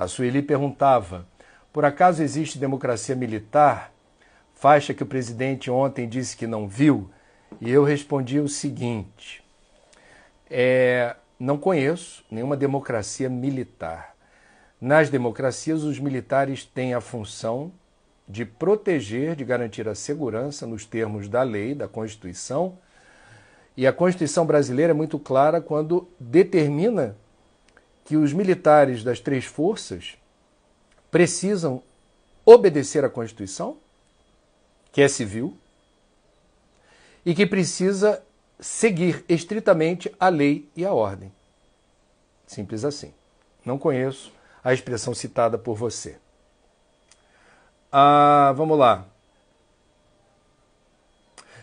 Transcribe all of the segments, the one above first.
A Sueli perguntava: por acaso existe democracia militar? Faixa que o presidente ontem disse que não viu? E eu respondi o seguinte: é, não conheço nenhuma democracia militar. Nas democracias, os militares têm a função de proteger, de garantir a segurança nos termos da lei, da Constituição. E a Constituição brasileira é muito clara quando determina que os militares das três forças precisam obedecer à Constituição, que é civil, e que precisa seguir estritamente a lei e a ordem. Simples assim. Não conheço a expressão citada por você. Ah, vamos lá.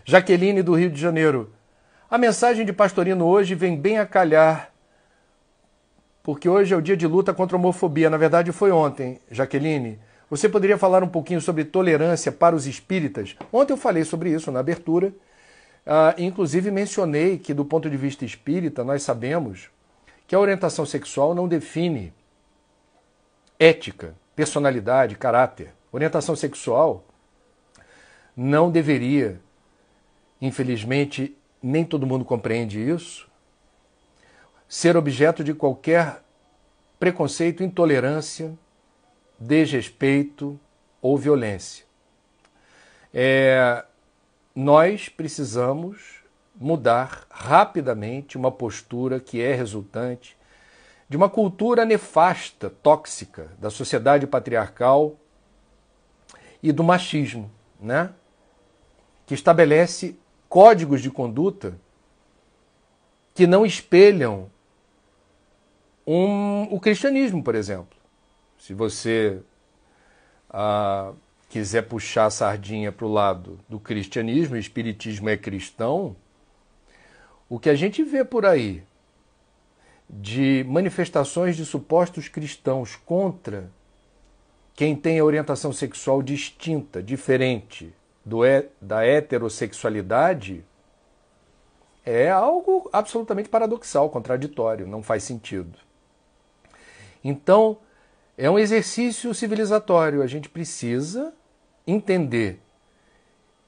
Jaqueline do Rio de Janeiro. A mensagem de Pastorino hoje vem bem a calhar porque hoje é o dia de luta contra a homofobia. Na verdade, foi ontem, Jaqueline. Você poderia falar um pouquinho sobre tolerância para os espíritas? Ontem eu falei sobre isso na abertura. Uh, inclusive mencionei que, do ponto de vista espírita, nós sabemos que a orientação sexual não define ética, personalidade, caráter. Orientação sexual não deveria, infelizmente, nem todo mundo compreende isso, ser objeto de qualquer preconceito, intolerância, desrespeito ou violência. É, nós precisamos mudar rapidamente uma postura que é resultante de uma cultura nefasta, tóxica da sociedade patriarcal e do machismo, né? Que estabelece códigos de conduta que não espelham um, o cristianismo, por exemplo. Se você ah, quiser puxar a sardinha para o lado do cristianismo, o espiritismo é cristão, o que a gente vê por aí de manifestações de supostos cristãos contra quem tem a orientação sexual distinta, diferente do, da heterossexualidade, é algo absolutamente paradoxal, contraditório, não faz sentido. Então, é um exercício civilizatório. A gente precisa entender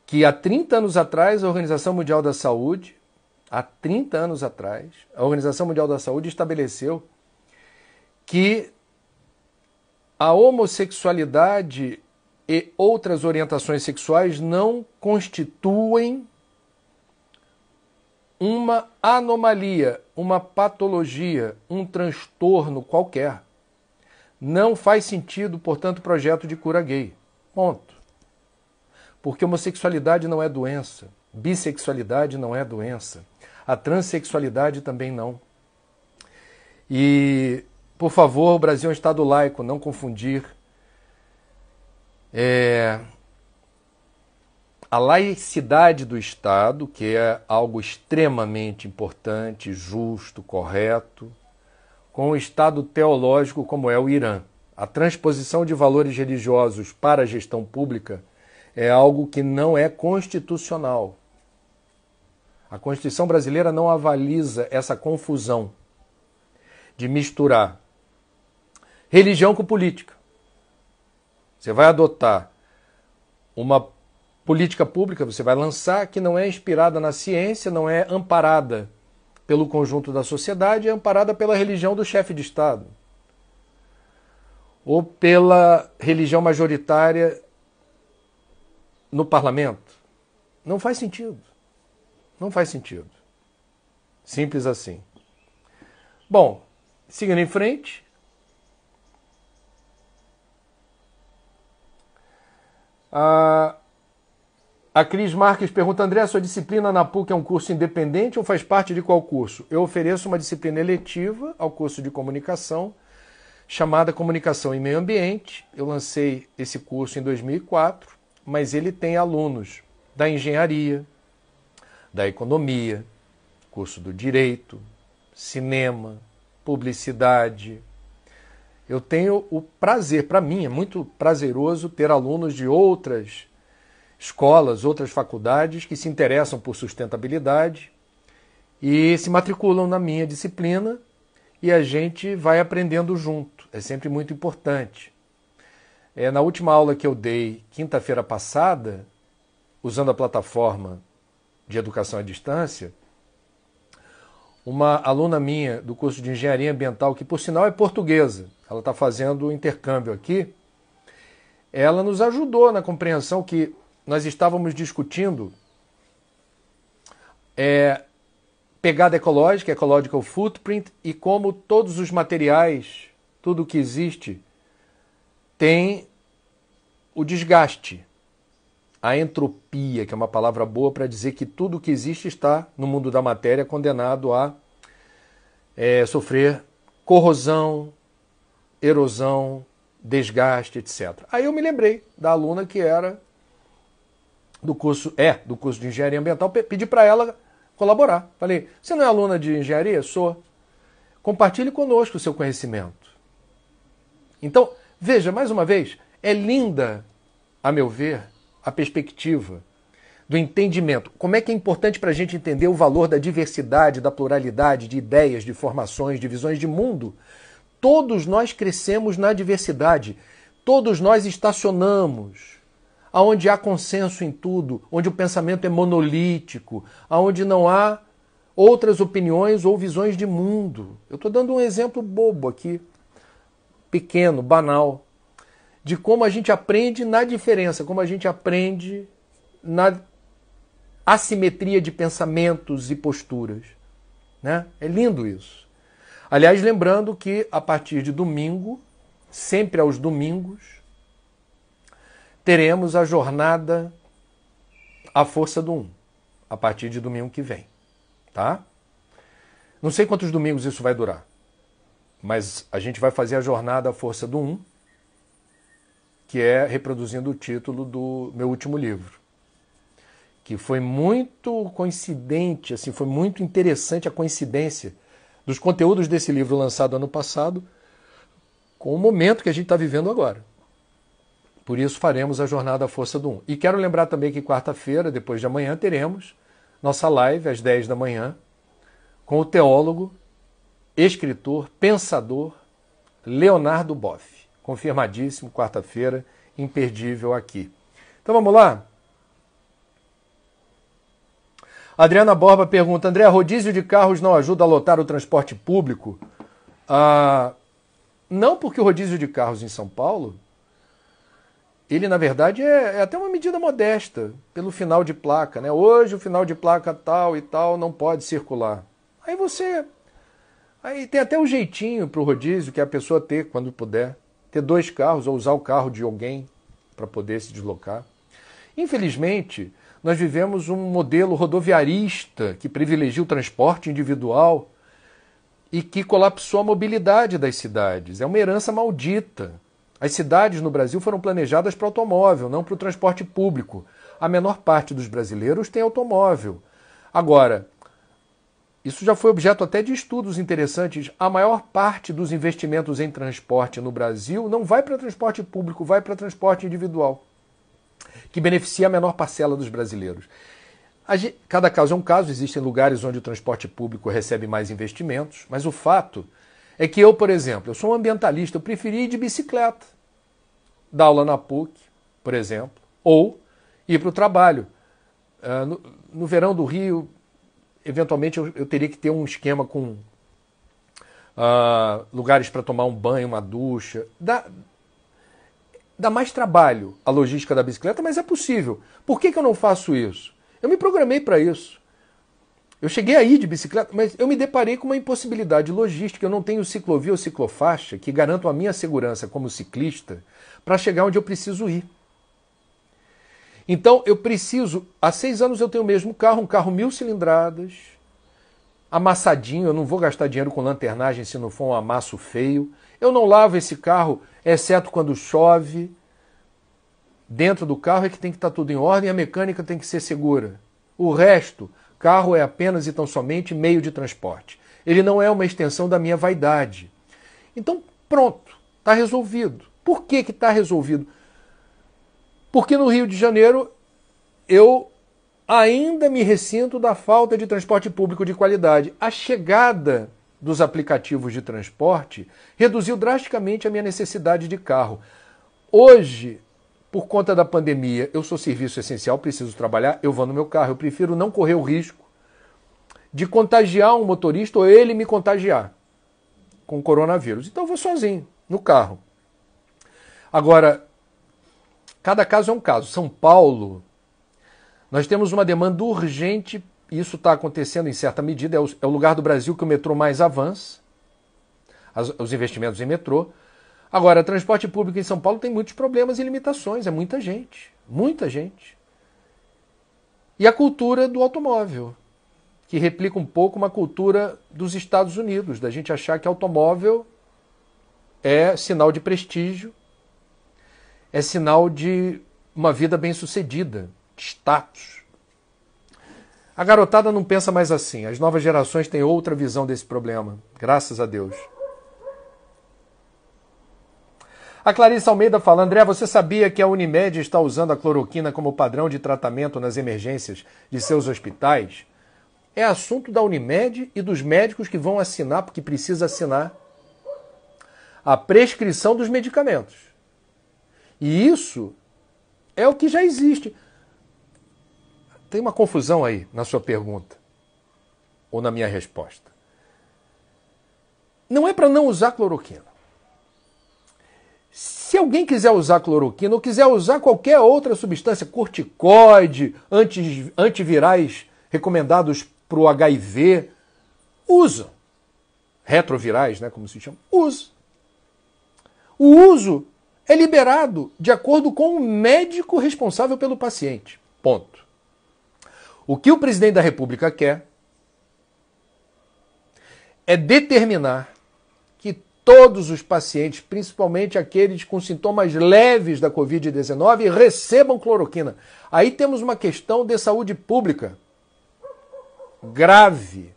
que há 30 anos atrás a Organização Mundial da Saúde, há 30 anos atrás, a Organização Mundial da Saúde estabeleceu que a homossexualidade e outras orientações sexuais não constituem uma anomalia, uma patologia, um transtorno qualquer. Não faz sentido, portanto, projeto de cura gay. Ponto. Porque homossexualidade não é doença, bissexualidade não é doença, a transexualidade também não. E, por favor, o Brasil é um Estado laico, não confundir. É... A laicidade do Estado, que é algo extremamente importante, justo, correto, com um Estado teológico como é o Irã. A transposição de valores religiosos para a gestão pública é algo que não é constitucional. A Constituição brasileira não avaliza essa confusão de misturar religião com política. Você vai adotar uma política pública, você vai lançar que não é inspirada na ciência, não é amparada pelo conjunto da sociedade é amparada pela religião do chefe de Estado ou pela religião majoritária no parlamento. Não faz sentido. Não faz sentido. Simples assim. Bom, seguindo em frente. Ah, a Cris Marques pergunta: André, a sua disciplina na PUC é um curso independente ou faz parte de qual curso? Eu ofereço uma disciplina eletiva ao curso de comunicação, chamada Comunicação e Meio Ambiente. Eu lancei esse curso em 2004, mas ele tem alunos da engenharia, da economia, curso do direito, cinema, publicidade. Eu tenho o prazer, para mim é muito prazeroso ter alunos de outras escolas, outras faculdades que se interessam por sustentabilidade e se matriculam na minha disciplina e a gente vai aprendendo junto. É sempre muito importante. É, na última aula que eu dei, quinta-feira passada, usando a plataforma de educação à distância, uma aluna minha do curso de engenharia ambiental, que por sinal é portuguesa, ela está fazendo intercâmbio aqui, ela nos ajudou na compreensão que nós estávamos discutindo é, pegada ecológica, ecological footprint, e como todos os materiais, tudo que existe, tem o desgaste, a entropia, que é uma palavra boa para dizer que tudo que existe está no mundo da matéria condenado a é, sofrer corrosão, erosão, desgaste, etc. Aí eu me lembrei da aluna que era do curso, é, do curso de engenharia ambiental, pedi para ela colaborar. Falei: "Você não é aluna de engenharia? Sou. Compartilhe conosco o seu conhecimento". Então, veja mais uma vez, é linda, a meu ver, a perspectiva do entendimento. Como é que é importante para a gente entender o valor da diversidade, da pluralidade, de ideias, de formações, de visões de mundo? Todos nós crescemos na diversidade, todos nós estacionamos aonde há consenso em tudo, onde o pensamento é monolítico, aonde não há outras opiniões ou visões de mundo. Eu estou dando um exemplo bobo aqui, pequeno, banal, de como a gente aprende na diferença, como a gente aprende na assimetria de pensamentos e posturas. Né? É lindo isso. Aliás, lembrando que a partir de domingo, sempre aos domingos, teremos a jornada A Força do Um, a partir de domingo que vem, tá? Não sei quantos domingos isso vai durar, mas a gente vai fazer a jornada A Força do Um, que é reproduzindo o título do meu último livro, que foi muito coincidente, assim, foi muito interessante a coincidência dos conteúdos desse livro lançado ano passado com o momento que a gente está vivendo agora. Por isso faremos a Jornada à Força do Um. E quero lembrar também que quarta-feira, depois de amanhã, teremos nossa live às 10 da manhã com o teólogo, escritor, pensador Leonardo Boff. Confirmadíssimo, quarta-feira, imperdível aqui. Então vamos lá? Adriana Borba pergunta: André, rodízio de carros não ajuda a lotar o transporte público? Ah, não porque o rodízio de carros em São Paulo ele na verdade é, é, até uma medida modesta pelo final de placa, né? Hoje o final de placa tal e tal não pode circular. Aí você aí tem até um jeitinho para o rodízio que é a pessoa ter quando puder, ter dois carros ou usar o carro de alguém para poder se deslocar. Infelizmente, nós vivemos um modelo rodoviarista que privilegia o transporte individual e que colapsou a mobilidade das cidades. É uma herança maldita as cidades no Brasil foram planejadas para automóvel, não para o transporte público. A menor parte dos brasileiros tem automóvel. Agora, isso já foi objeto até de estudos interessantes. A maior parte dos investimentos em transporte no Brasil não vai para transporte público, vai para transporte individual, que beneficia a menor parcela dos brasileiros. Cada caso é um caso, existem lugares onde o transporte público recebe mais investimentos, mas o fato é que eu, por exemplo, eu sou um ambientalista, eu preferi ir de bicicleta, dar aula na PUC, por exemplo, ou ir para o trabalho. Uh, no, no, verão do Rio, eventualmente eu, eu, teria que ter um esquema com uh, lugares para tomar um banho, uma ducha. Dá, dá mais trabalho a logística da bicicleta, mas é possível. Por que, que eu não faço isso? Eu me programei para isso. Eu cheguei aí de bicicleta, mas eu me deparei com uma impossibilidade logística. Eu não tenho ciclovia ou ciclofaixa que garantam a minha segurança como ciclista para chegar onde eu preciso ir. Então eu preciso. Há seis anos eu tenho o mesmo carro, um carro mil cilindradas, amassadinho. Eu não vou gastar dinheiro com lanternagem se não for um amasso feio. Eu não lavo esse carro, exceto quando chove. Dentro do carro é que tem que estar tá tudo em ordem, a mecânica tem que ser segura. O resto Carro é apenas e tão somente meio de transporte. Ele não é uma extensão da minha vaidade. Então, pronto, está resolvido. Por que está resolvido? Porque no Rio de Janeiro eu ainda me ressinto da falta de transporte público de qualidade. A chegada dos aplicativos de transporte reduziu drasticamente a minha necessidade de carro. Hoje, por conta da pandemia, eu sou serviço essencial, preciso trabalhar, eu vou no meu carro, eu prefiro não correr o risco de contagiar um motorista ou ele me contagiar com o coronavírus. Então eu vou sozinho no carro. Agora, cada caso é um caso. São Paulo, nós temos uma demanda urgente, e isso está acontecendo em certa medida, é o, é o, lugar do Brasil que o metrô mais avança, as, os investimentos em metrô. Agora, transporte público em São Paulo tem muitos problemas e limitações, é muita gente, muita gente. E a cultura do automóvel, que replica um pouco uma cultura dos Estados Unidos, da gente achar que automóvel é sinal de prestígio, é sinal de uma vida bem-sucedida, de status. A garotada não pensa mais assim, as novas gerações têm outra visão desse problema, graças a Deus. A Clarice Almeida fala: André, você sabia que a Unimed está usando a cloroquina como padrão de tratamento nas emergências de seus hospitais? É assunto da Unimed e dos médicos que vão assinar, porque precisa assinar, a prescrição dos medicamentos. E isso é o que já existe. Tem uma confusão aí na sua pergunta ou na minha resposta. Não é para não usar cloroquina. Se alguém quiser usar cloroquina ou quiser usar qualquer outra substância, corticoide, antivirais recomendados para o HIV, usa. Retrovirais, né, como se chama, usa. O uso é liberado de acordo com o médico responsável pelo paciente. Ponto. O que o presidente da República quer é determinar todos os pacientes, principalmente aqueles com sintomas leves da Covid-19, recebam cloroquina. Aí temos uma questão de saúde pública grave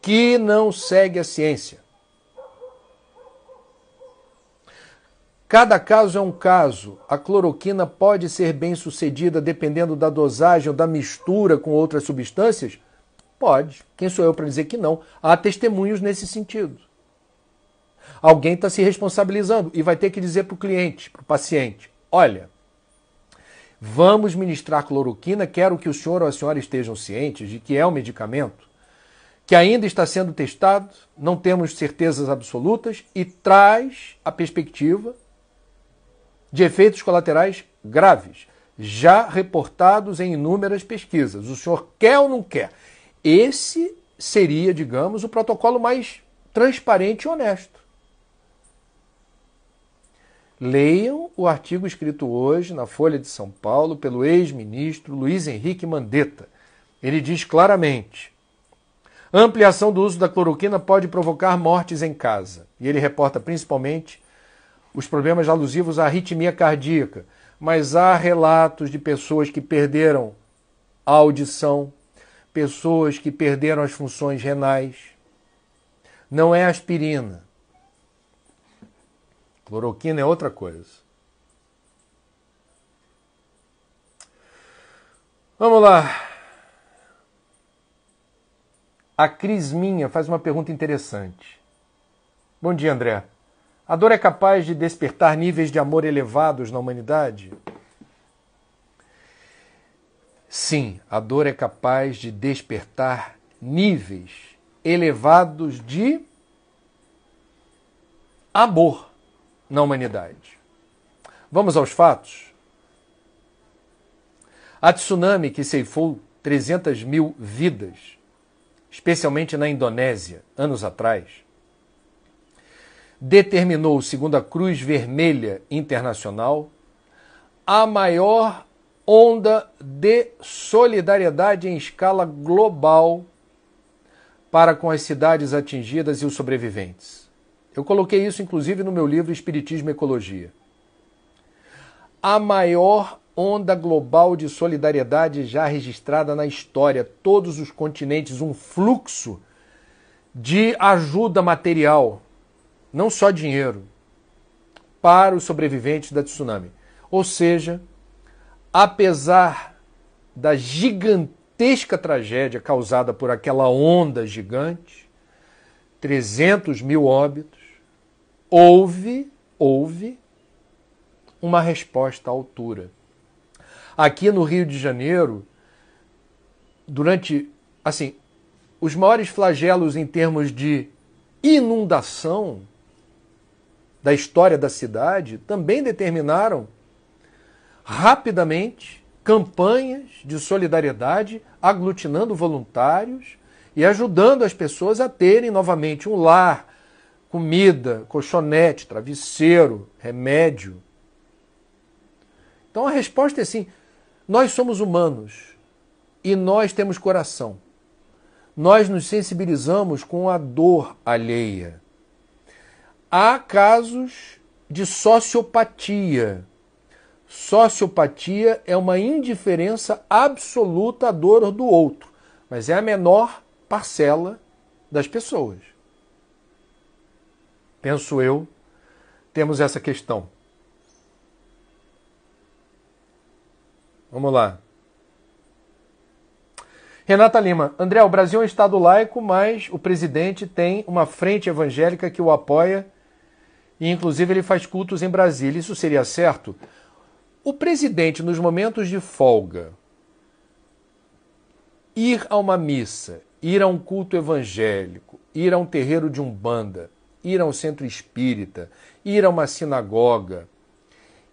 que não segue a ciência. Cada caso é um caso. A cloroquina pode ser bem sucedida dependendo da dosagem ou da mistura com outras substâncias? Pode. Quem sou eu para dizer que não? Há testemunhos nesse sentido. Alguém está se responsabilizando e vai ter que dizer para o cliente, para o paciente: olha, vamos ministrar cloroquina, quero que o senhor ou a senhora estejam cientes de que é um medicamento que ainda está sendo testado, não temos certezas absolutas e traz a perspectiva de efeitos colaterais graves, já reportados em inúmeras pesquisas. O senhor quer ou não quer? Esse seria, digamos, o protocolo mais transparente e honesto. Leiam o artigo escrito hoje na Folha de São Paulo pelo ex-ministro Luiz Henrique Mandetta. Ele diz claramente: ampliação do uso da cloroquina pode provocar mortes em casa. E ele reporta principalmente os problemas alusivos à arritmia cardíaca. Mas há relatos de pessoas que perderam a audição, pessoas que perderam as funções renais. Não é aspirina Cloroquina é outra coisa. Vamos lá. A Cris Minha faz uma pergunta interessante. Bom dia, André. A dor é capaz de despertar níveis de amor elevados na humanidade? Sim, a dor é capaz de despertar níveis elevados de amor na humanidade. Vamos aos fatos? A tsunami que ceifou 300 mil vidas, especialmente na Indonésia, anos atrás, determinou, segundo a Cruz Vermelha Internacional, a maior onda de solidariedade em escala global para com as cidades atingidas e os sobreviventes. Eu coloquei isso inclusive no meu livro Espiritismo e Ecologia. A maior onda global de solidariedade já registrada na história, todos os continentes, um fluxo de ajuda material, não só dinheiro, para os sobreviventes da tsunami. Ou seja, apesar da gigantesca tragédia causada por aquela onda gigante, 300 mil óbitos, houve, houve uma resposta à altura. Aqui no Rio de Janeiro, durante, assim, os maiores flagelos em termos de inundação da história da cidade também determinaram rapidamente campanhas de solidariedade aglutinando voluntários e ajudando as pessoas a terem novamente um lar, comida, colchonete, travesseiro, remédio. Então a resposta é assim: Nós somos humanos e nós temos coração. Nós nos sensibilizamos com a dor alheia. Há casos de sociopatia. Sociopatia é uma indiferença absoluta à dor do outro, mas é a menor parcela das pessoas. Penso eu, temos essa questão. Vamos lá. Renata Lima, André, o Brasil é um Estado laico, mas o presidente tem uma frente evangélica que o apoia e, inclusive, ele faz cultos em Brasília. Isso seria certo? O presidente, nos momentos de folga, ir a uma missa ir a um culto evangélico, ir a um terreiro de umbanda, ir a um centro espírita, ir a uma sinagoga,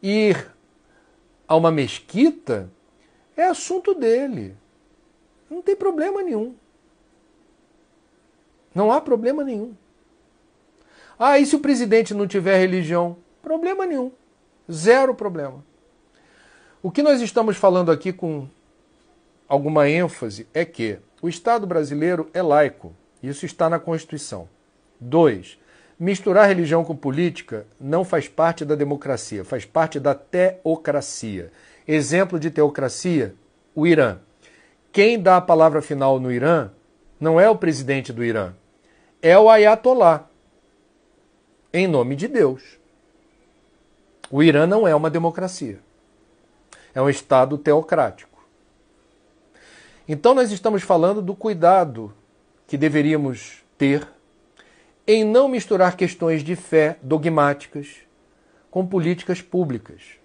ir a uma mesquita, é assunto dele. Não tem problema nenhum. Não há problema nenhum. Ah, e se o presidente não tiver religião? Problema nenhum. Zero problema. O que nós estamos falando aqui com alguma ênfase é que o Estado brasileiro é laico. Isso está na Constituição. 2. Misturar religião com política não faz parte da democracia, faz parte da teocracia. Exemplo de teocracia: o Irã. Quem dá a palavra final no Irã não é o presidente do Irã, é o Ayatollah. Em nome de Deus. O Irã não é uma democracia. É um Estado teocrático. Então, nós estamos falando do cuidado que deveríamos ter em não misturar questões de fé dogmáticas com políticas públicas.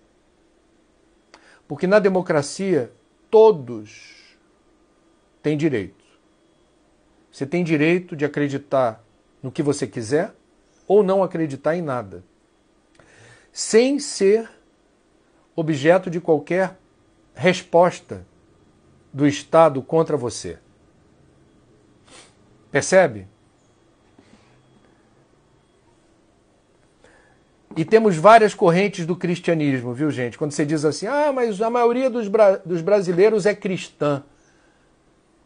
Porque na democracia, todos têm direito. Você tem direito de acreditar no que você quiser ou não acreditar em nada, sem ser objeto de qualquer resposta do Estado contra você. Percebe? E temos várias correntes do cristianismo, viu, gente? Quando você diz assim, ah, mas a maioria dos, bra dos brasileiros é cristã.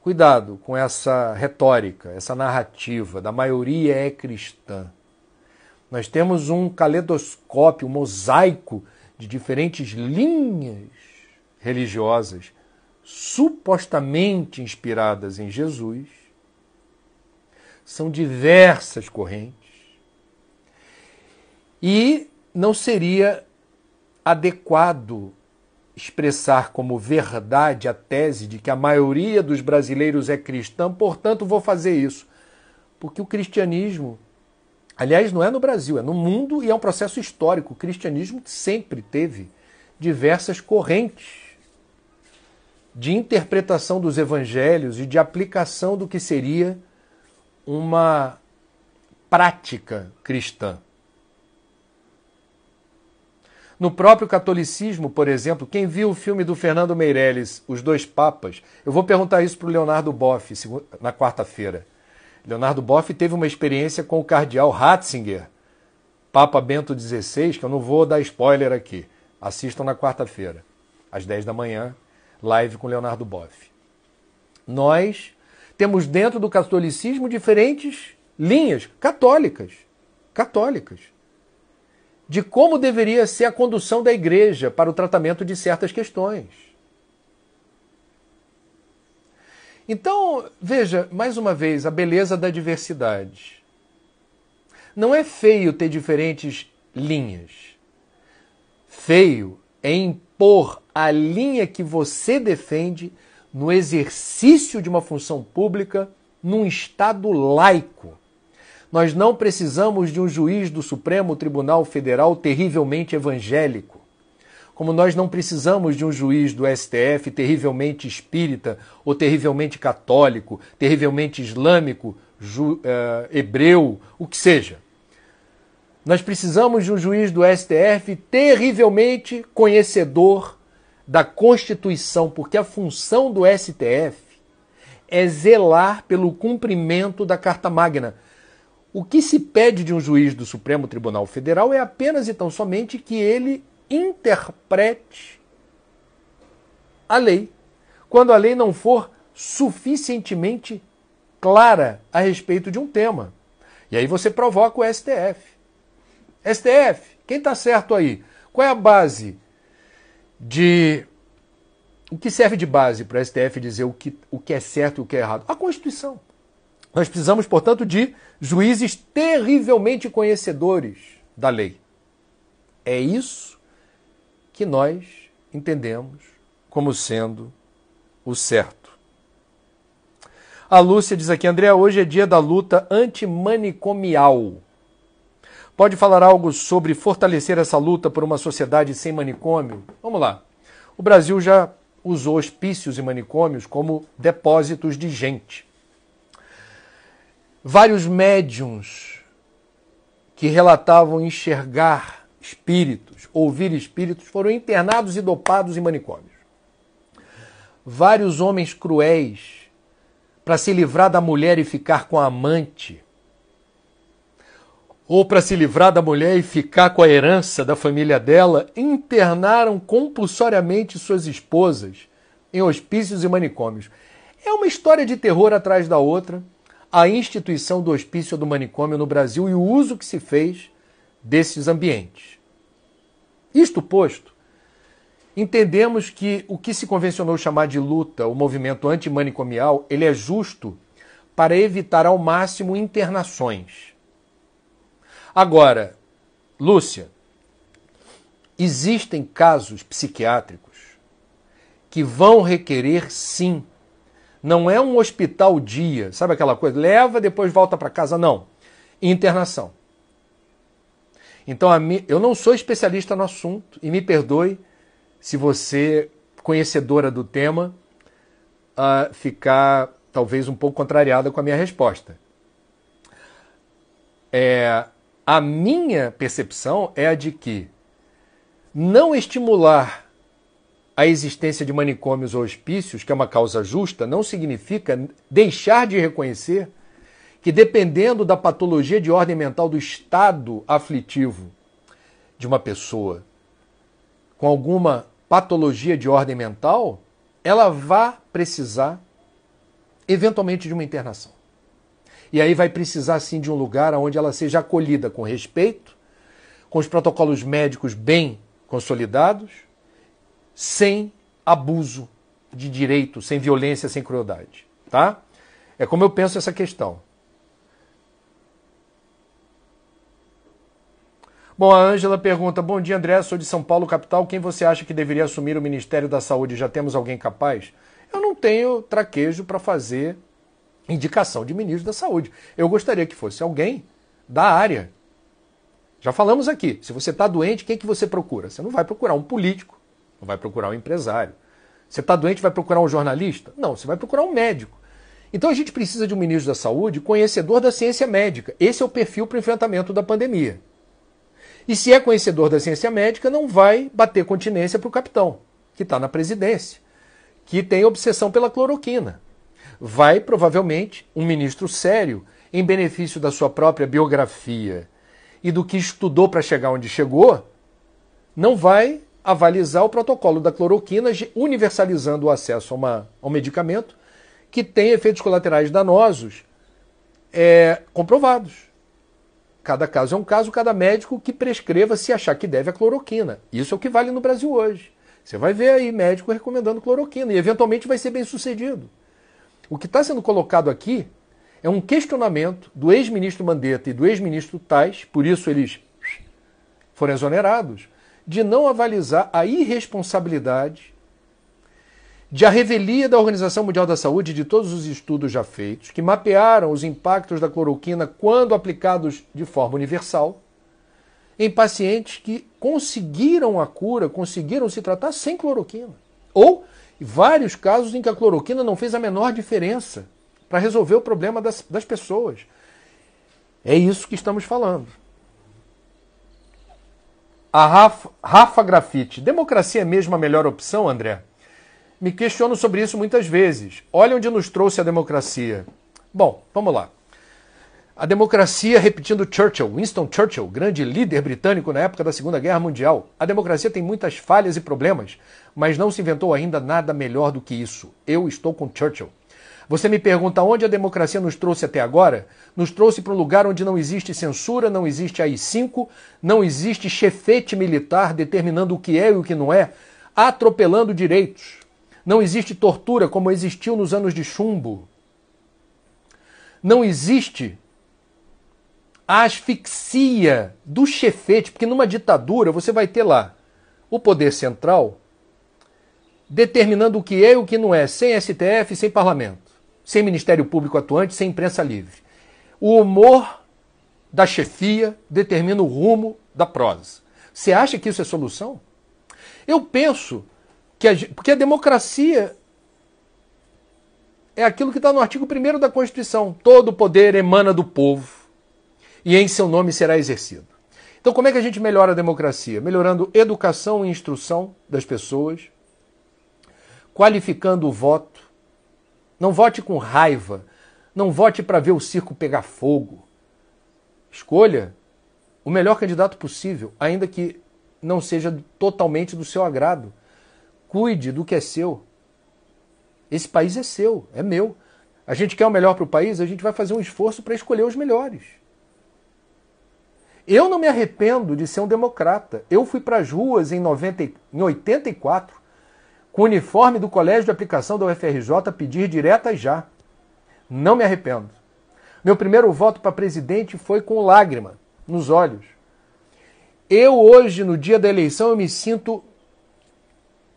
Cuidado com essa retórica, essa narrativa da maioria é cristã. Nós temos um caleidoscópio, um mosaico de diferentes linhas religiosas supostamente inspiradas em Jesus, são diversas correntes, e não seria adequado expressar como verdade a tese de que a maioria dos brasileiros é cristã, portanto vou fazer isso. Porque o cristianismo, aliás, não é no Brasil, é no mundo e é um processo histórico. O cristianismo sempre teve diversas correntes de interpretação dos evangelhos e de aplicação do que seria uma prática cristã. No próprio catolicismo, por exemplo, quem viu o filme do Fernando Meirelles, Os Dois Papas, eu vou perguntar isso para o Leonardo Boff na quarta-feira. Leonardo Boff teve uma experiência com o cardeal Ratzinger, Papa Bento XVI, que eu não vou dar spoiler aqui. Assistam na quarta-feira, às 10 da manhã, live com Leonardo Boff. Nós temos dentro do catolicismo diferentes linhas católicas, católicas, de como deveria ser a condução da igreja para o tratamento de certas questões. Então, veja, mais uma vez, a beleza da diversidade. Não é feio ter diferentes linhas. Feio é impor a linha que você defende no exercício de uma função pública num Estado laico. Nós não precisamos de um juiz do Supremo Tribunal Federal terrivelmente evangélico. Como nós não precisamos de um juiz do STF terrivelmente espírita, ou terrivelmente católico, terrivelmente islâmico, ju, uh, hebreu, o que seja. Nós precisamos de um juiz do STF terrivelmente conhecedor da Constituição, porque a função do STF é zelar pelo cumprimento da Carta Magna. O que se pede de um juiz do Supremo Tribunal Federal é apenas e tão somente que ele interprete a lei, quando a lei não for suficientemente clara a respeito de um tema. E aí você provoca o STF. STF. Quem está certo aí? Qual é a base de. O que serve de base para o STF dizer o que, o que é certo e o que é errado? A Constituição. Nós precisamos, portanto, de juízes terrivelmente conhecedores da lei. É isso que nós entendemos como sendo o certo. A Lúcia diz aqui, André, hoje é dia da luta antimanicomial. Pode falar algo sobre fortalecer essa luta por uma sociedade sem manicômio? Vamos lá. O Brasil já usou hospícios e manicômios como depósitos de gente. Vários médiums que relatavam enxergar espíritos, ouvir espíritos, foram internados e dopados em manicômios. Vários homens cruéis, para se livrar da mulher e ficar com a amante, ou para se livrar da mulher e ficar com a herança da família dela, internaram compulsoriamente suas esposas em hospícios e manicômios. É uma história de terror atrás da outra, a instituição do hospício ou do manicômio no Brasil e o uso que se fez desses ambientes. Isto posto, entendemos que o que se convencionou chamar de luta, o movimento antimanicomial, ele é justo para evitar ao máximo internações Agora, Lúcia, existem casos psiquiátricos que vão requerer sim. Não é um hospital dia, sabe aquela coisa? Leva, depois volta para casa, não. Internação. Então, eu não sou especialista no assunto e me perdoe se você, conhecedora do tema, ah, ficar talvez um pouco contrariada com a minha resposta. É, a minha percepção é a de que não estimular a existência de manicômios ou hospícios, que é uma causa justa, não significa deixar de reconhecer que, dependendo da patologia de ordem mental, do estado aflitivo de uma pessoa com alguma patologia de ordem mental, ela vai precisar, eventualmente, de uma internação. E aí vai precisar sim de um lugar onde ela seja acolhida com respeito, com os protocolos médicos bem consolidados, sem abuso de direito, sem violência, sem crueldade, tá? É como eu penso essa questão. Bom, a Ângela pergunta: Bom dia, André, sou de São Paulo, capital. Quem você acha que deveria assumir o Ministério da Saúde? Já temos alguém capaz? Eu não tenho traquejo para fazer indicação de ministro da Saúde. Eu gostaria que fosse alguém da área. Já falamos aqui, se você está doente, quem que você procura? Você não vai procurar um político, não vai procurar um empresário. Você está doente, vai procurar um jornalista? Não, você vai procurar um médico. Então a gente precisa de um ministro da Saúde conhecedor da ciência médica. Esse é o perfil para o enfrentamento da pandemia. E se é conhecedor da ciência médica, não vai bater continência para o capitão, que está na presidência, que tem obsessão pela cloroquina vai provavelmente um ministro sério em benefício da sua própria biografia e do que estudou para chegar onde chegou, não vai avalizar o protocolo da cloroquina universalizando o acesso a, uma, um medicamento que tem efeitos colaterais danosos é, comprovados. Cada caso é um caso, cada médico que prescreva se achar que deve a cloroquina. Isso é o que vale no Brasil hoje. Você vai ver aí médico recomendando cloroquina e eventualmente vai ser bem sucedido. O que está sendo colocado aqui é um questionamento do ex-ministro Mandetta e do ex-ministro Tais, por isso eles foram exonerados, de não avalizar a irresponsabilidade de a revelia da Organização Mundial da Saúde de todos os estudos já feitos, que mapearam os impactos da cloroquina quando aplicados de forma universal em pacientes que conseguiram a cura, conseguiram se tratar sem cloroquina ou vários casos em que a cloroquina não fez a menor diferença para resolver o problema das, das pessoas. É isso que estamos falando. A Rafa, Rafa Grafite. Democracia é mesmo a melhor opção, André? Me questiono sobre isso muitas vezes. Olha onde nos trouxe a democracia. Bom, vamos lá. A democracia, repetindo Churchill, Winston Churchill, grande líder britânico na época da Segunda Guerra Mundial, a democracia tem muitas falhas e problemas, mas não se inventou ainda nada melhor do que isso. Eu estou com Churchill. Você me pergunta onde a democracia nos trouxe até agora? Nos trouxe para um lugar onde não existe censura, não existe AI-5, não existe chefete militar determinando o que é e o que não é, atropelando direitos. Não existe tortura como existiu nos anos de chumbo. Não existe a asfixia do chefete, porque numa ditadura você vai ter lá o poder central, determinando o que é e o que não é, sem STF, sem parlamento, sem Ministério Público atuante, sem imprensa livre. O humor da chefia determina o rumo da prosa. Você acha que isso é solução? Eu penso que a, porque a democracia é aquilo que está no artigo 1 da Constituição: todo o poder emana do povo e em seu nome será exercido. Então, como é que a gente melhora a democracia? Melhorando educação e instrução das pessoas, qualificando o voto. Não vote com raiva. Não vote para ver o circo pegar fogo. Escolha o melhor candidato possível, ainda que não seja totalmente do seu agrado. Cuide do que é seu. Esse país é seu, é meu. A gente quer o melhor para o país, a gente vai fazer um esforço para escolher os melhores. Eu não me arrependo de ser um democrata. Eu fui para as ruas em, 90, em 84 com o uniforme do Colégio de Aplicação da UFRJ, pedir diretas já. Não me arrependo. Meu primeiro voto para presidente foi com lágrima nos olhos. Eu hoje, no dia da eleição, eu me sinto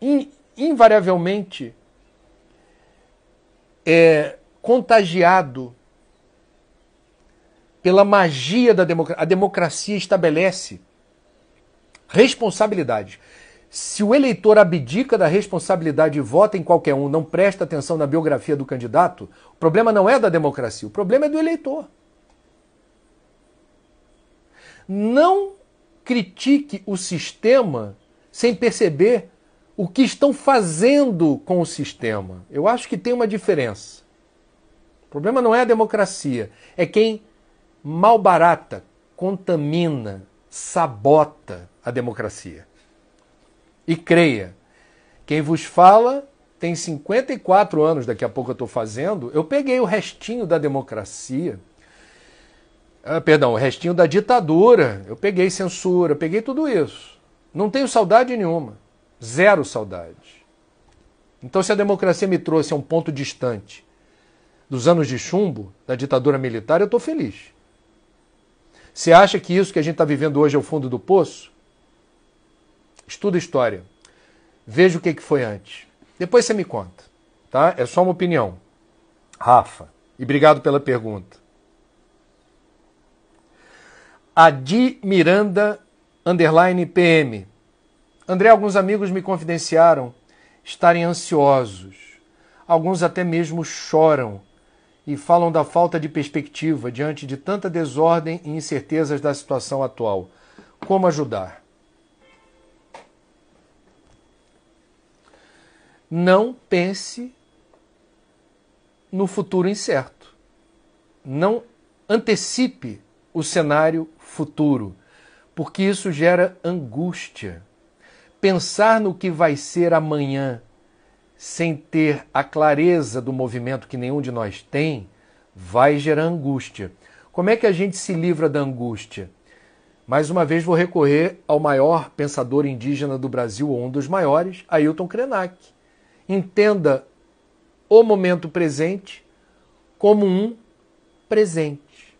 in, invariavelmente é, contagiado pela magia da democracia. A democracia estabelece responsabilidades se o eleitor abdica da responsabilidade e vota em qualquer um, não presta atenção na biografia do candidato, o problema não é da democracia, o problema é do eleitor. Não critique o sistema sem perceber o que estão fazendo com o sistema. Eu acho que tem uma diferença. O problema não é a democracia, é quem malbarata, contamina, sabota a democracia e creia. Quem vos fala tem 54 anos, daqui a pouco eu estou fazendo. Eu peguei o restinho da democracia, ah, perdão, o restinho da ditadura. Eu peguei censura, peguei tudo isso. Não tenho saudade nenhuma, zero saudade. Então, se a democracia me trouxe a um ponto distante dos anos de chumbo, da ditadura militar, eu estou feliz. Você acha que isso que a gente está vivendo hoje é o fundo do poço? Estuda história. Veja o que, foi antes. Depois você me conta, tá? É só uma opinião. Rafa, e obrigado pela pergunta. Adi Miranda, underline PM. André, alguns amigos me confidenciaram estarem ansiosos. Alguns até mesmo choram e falam da falta de perspectiva diante de tanta desordem e incertezas da situação atual. Como ajudar? não pense no futuro incerto. Não antecipe o cenário futuro, porque isso gera angústia. Pensar no que vai ser amanhã sem ter a clareza do movimento que nenhum de nós tem, vai gerar angústia. Como é que a gente se livra da angústia? Mais uma vez vou recorrer ao maior pensador indígena do Brasil, ou um dos maiores, Ailton Krenak. Entenda o momento presente como um presente.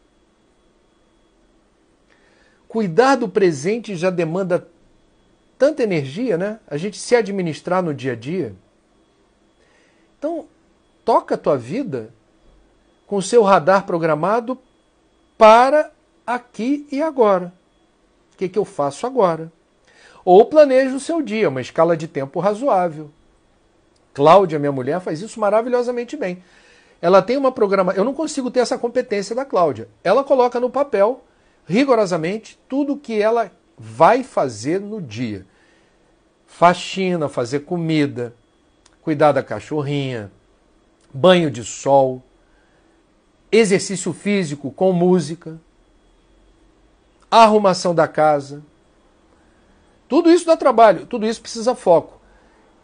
Cuidar do presente já demanda tanta energia, né? A gente se administrar no dia a dia. Então, toca a tua vida com o seu radar programado para aqui e agora. O que, que eu faço agora? Ou planeja o seu dia, uma escala de tempo razoável. Cláudia, minha mulher, faz isso maravilhosamente bem. Ela tem uma programa, eu não consigo ter essa competência da Cláudia. Ela coloca no papel rigorosamente tudo que ela vai fazer no dia. Faxina, fazer comida, cuidar da cachorrinha, banho de sol, exercício físico com música, arrumação da casa. Tudo isso dá trabalho, tudo isso precisa foco.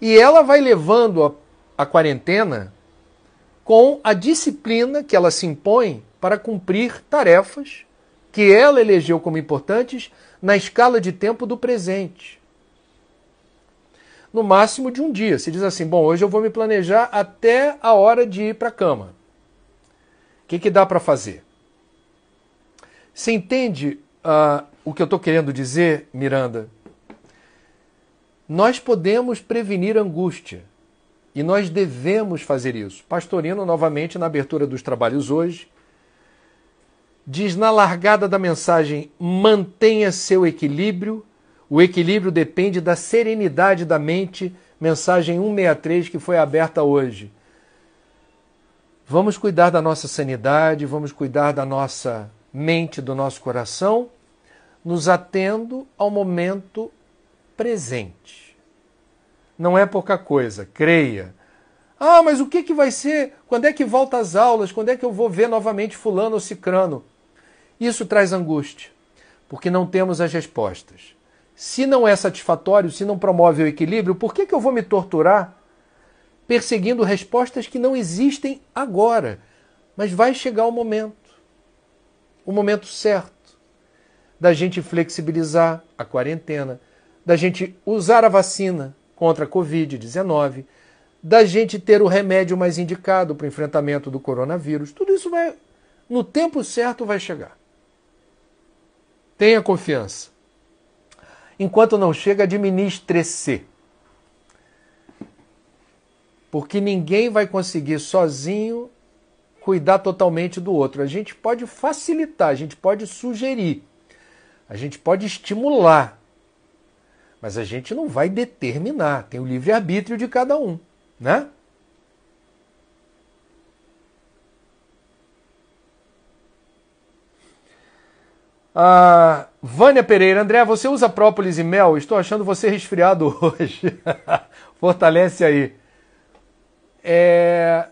E ela vai levando a, a quarentena com a disciplina que ela se impõe para cumprir tarefas que ela elegeu como importantes na escala de tempo do presente. No máximo de um dia. Se diz assim: bom, hoje eu vou me planejar até a hora de ir para a cama. O que, que dá para fazer? Você entende uh, o que eu estou querendo dizer, Miranda? Nós podemos prevenir angústia e nós devemos fazer isso. Pastorino, novamente, na abertura dos trabalhos hoje, diz na largada da mensagem: mantenha seu equilíbrio. O equilíbrio depende da serenidade da mente. Mensagem 163 que foi aberta hoje. Vamos cuidar da nossa sanidade, vamos cuidar da nossa mente, do nosso coração, nos atendo ao momento presente. Não é pouca coisa, creia. Ah, mas o que, que vai ser? Quando é que volta às aulas? Quando é que eu vou ver novamente fulano ou cicrano? Isso traz angústia, porque não temos as respostas. Se não é satisfatório, se não promove o equilíbrio, por que, que eu vou me torturar perseguindo respostas que não existem agora? Mas vai chegar o momento, o momento certo da gente flexibilizar a quarentena, da gente usar a vacina contra a Covid-19, da gente ter o remédio mais indicado para o enfrentamento do coronavírus, tudo isso vai, no tempo certo, vai chegar. Tenha confiança. Enquanto não chega, administre-se. Porque ninguém vai conseguir sozinho cuidar totalmente do outro. A gente pode facilitar, a gente pode sugerir, a gente pode estimular, mas a gente não vai determinar, tem o livre-arbítrio de cada um, né? Ah, Vânia Pereira, André, você usa própolis e mel? Estou achando você resfriado hoje. Fortalece aí. É...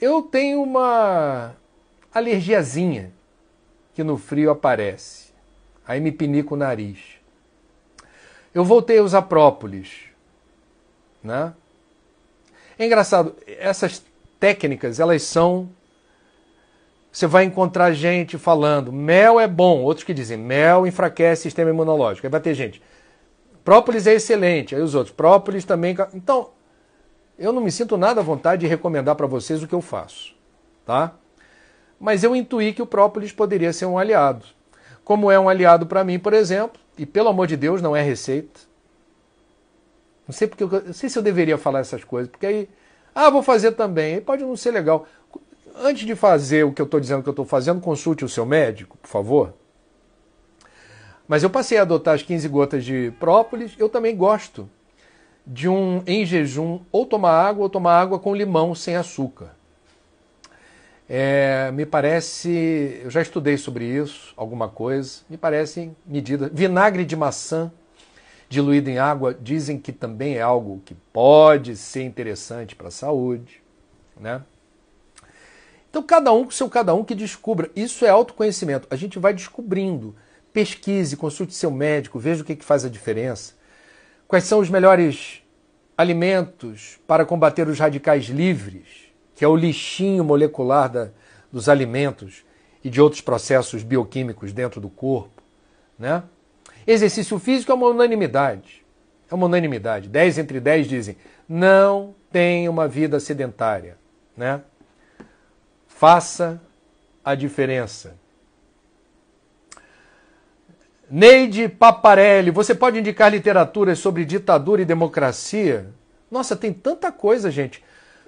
Eu tenho uma alergiazinha que no frio aparece. Aí me pinico o nariz. Eu voltei a usar própolis. Né? É engraçado, essas técnicas, elas são. Você vai encontrar gente falando mel é bom, outros que dizem mel enfraquece o sistema imunológico. Aí vai ter gente, própolis é excelente, aí os outros, própolis também. Então, eu não me sinto nada à vontade de recomendar para vocês o que eu faço, tá? Mas eu intuí que o própolis poderia ser um aliado. Como é um aliado para mim, por exemplo, e pelo amor de Deus, não é receita. Não sei porque eu, sei se eu deveria falar essas coisas, porque aí, ah, vou fazer também, aí pode não ser legal. Antes de fazer o que eu estou dizendo que eu estou fazendo, consulte o seu médico, por favor. Mas eu passei a adotar as 15 gotas de própolis, eu também gosto de um em jejum ou tomar água ou tomar água com limão sem açúcar. É, me parece, eu já estudei sobre isso, alguma coisa, me parecem medidas. Vinagre de maçã diluído em água dizem que também é algo que pode ser interessante para a saúde, né? Então cada um com seu cada um que descubra. Isso é autoconhecimento. A gente vai descobrindo. Pesquise, consulte seu médico, veja o que, que faz a diferença. Quais são os melhores alimentos para combater os radicais livres? que é o lixinho molecular da, dos alimentos e de outros processos bioquímicos dentro do corpo. Né? Exercício físico é uma unanimidade. É uma unanimidade. 10 entre 10 dizem: não tenha uma vida sedentária. Né? Faça a diferença. Neide Paparelli, você pode indicar literaturas sobre ditadura e democracia? Nossa, tem tanta coisa, gente.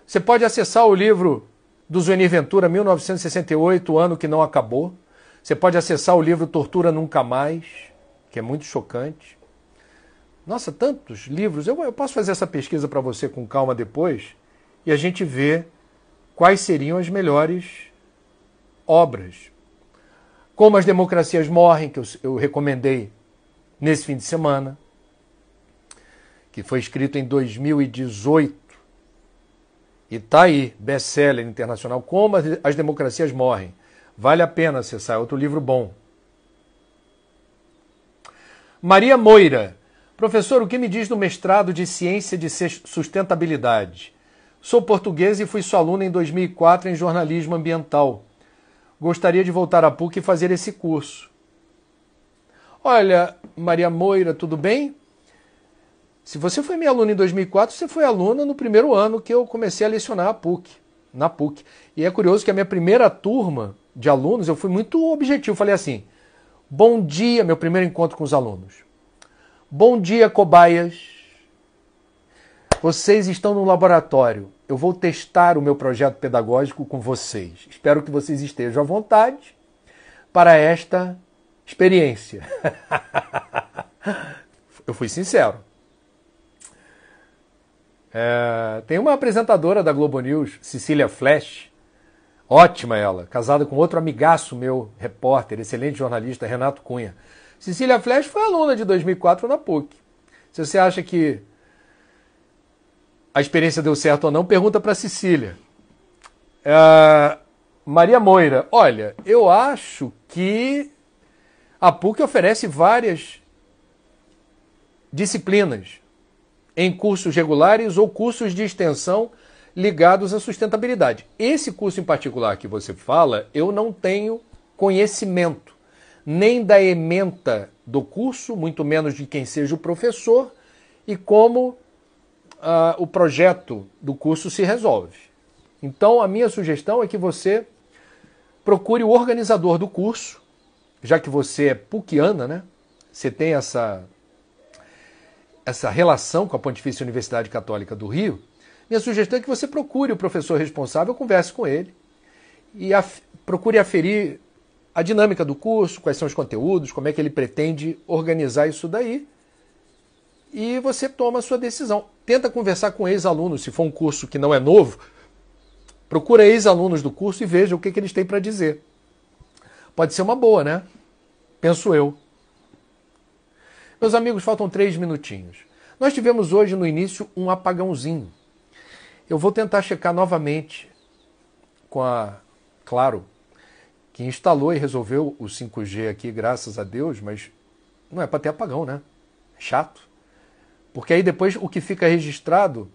Você pode acessar o livro do Zuenir Ventura, 1968, O Ano Que Não Acabou. Você pode acessar o livro Tortura Nunca Mais, que é muito chocante. Nossa, tantos livros. Eu, eu posso fazer essa pesquisa para você com calma depois e a gente vê quais seriam as melhores obras. Como as democracias morrem, que eu, eu recomendei nesse fim de semana, que foi escrito em 2018 e está aí, best-seller internacional, Como as Democracias Morrem. Vale a pena acessar, é outro livro bom. Maria Moira. Professor, o que me diz do mestrado de Ciência de Sustentabilidade? Sou portuguesa e fui sua aluna em 2004 em Jornalismo Ambiental. Gostaria de voltar à PUC e fazer esse curso. Olha, Maria Moira, tudo bem? Se você foi minha aluna em 2004, você foi aluna no primeiro ano que eu comecei a lecionar a PUC, na PUC. E é curioso que a minha primeira turma de alunos, eu fui muito objetivo, falei assim: "Bom dia, meu primeiro encontro com os alunos. Bom dia, cobaias. Vocês estão no laboratório. Eu vou testar o meu projeto pedagógico com vocês. Espero que vocês estejam à vontade para esta experiência." eu fui sincero. É, tem uma apresentadora da Globo News, Cecília Flash, ótima ela, casada com outro amigaço meu, repórter, excelente jornalista, Renato Cunha. Cecília Flash foi aluna de 2004 na PUC. Se você acha que a experiência deu certo ou não, pergunta para Cecília. É, Maria Moira, olha, eu acho que a PUC oferece várias disciplinas em cursos regulares ou cursos de extensão ligados à sustentabilidade. Esse curso em particular que você fala, eu não tenho conhecimento nem da ementa do curso, muito menos de quem seja o professor e como ah, o projeto do curso se resolve. Então, a minha sugestão é que você procure o organizador do curso, já que você é puciana, né? Você tem essa essa relação com a Pontifícia Universidade Católica do Rio, minha sugestão é que você procure o professor responsável, converse com ele e af procure aferir a dinâmica do curso, quais são os conteúdos, como é que ele pretende organizar isso daí. E você toma a sua decisão. Tenta conversar com ex-alunos, se for um curso que não é novo, procura ex-alunos do curso e veja o que, que eles têm para dizer. Pode ser uma boa, né? Penso eu. Meus amigos, faltam três minutinhos. Nós tivemos hoje no início um apagãozinho. Eu vou tentar checar novamente com a Claro, que instalou e resolveu o 5G aqui, graças a Deus, mas não é para ter apagão, né? É chato. Porque aí depois o que fica registrado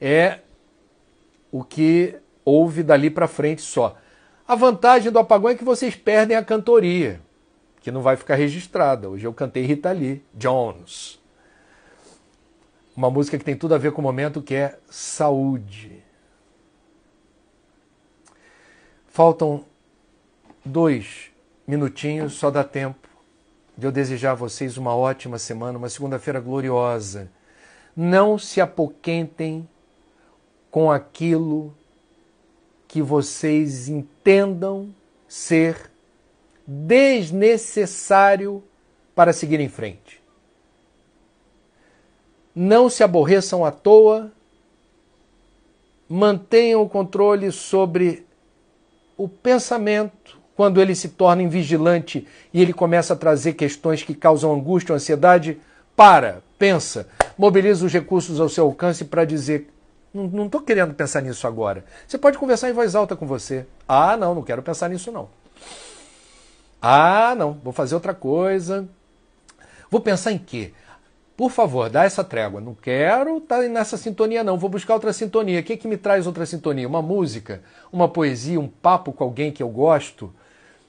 é o que houve dali para frente só. A vantagem do apagão é que vocês perdem a cantoria que não vai ficar registrada. Hoje eu cantei Rita Lee, Jones. Uma música que tem tudo a ver com o momento que é saúde. Faltam dois minutinhos, só dá tempo de eu desejar a vocês uma ótima semana, uma segunda-feira gloriosa. Não se apoquentem com aquilo que vocês entendam ser desnecessário para seguir em frente. Não se aborreçam à toa, mantenham o controle sobre o pensamento quando ele se torna invigilante e ele começa a trazer questões que causam angústia ou ansiedade. Para, pensa, mobiliza os recursos ao seu alcance para dizer não estou querendo pensar nisso agora. Você pode conversar em voz alta com você. Ah, não, não quero pensar nisso não. Ah, não, vou fazer outra coisa. Vou pensar em quê? Por favor, dá essa trégua. Não quero estar tá nessa sintonia, não. Vou buscar outra sintonia. O que, é que me traz outra sintonia? Uma música, uma poesia, um papo com alguém que eu gosto,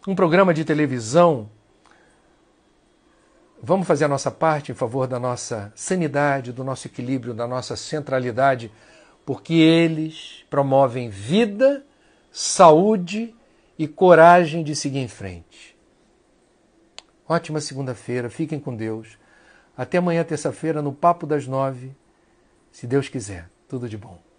um programa de televisão. Vamos fazer a nossa parte em favor da nossa sanidade, do nosso equilíbrio, da nossa centralidade, porque eles promovem vida, saúde e coragem de seguir em frente. Ótima segunda-feira, fiquem com Deus. Até amanhã, terça-feira, no Papo das Nove, se Deus quiser. Tudo de bom.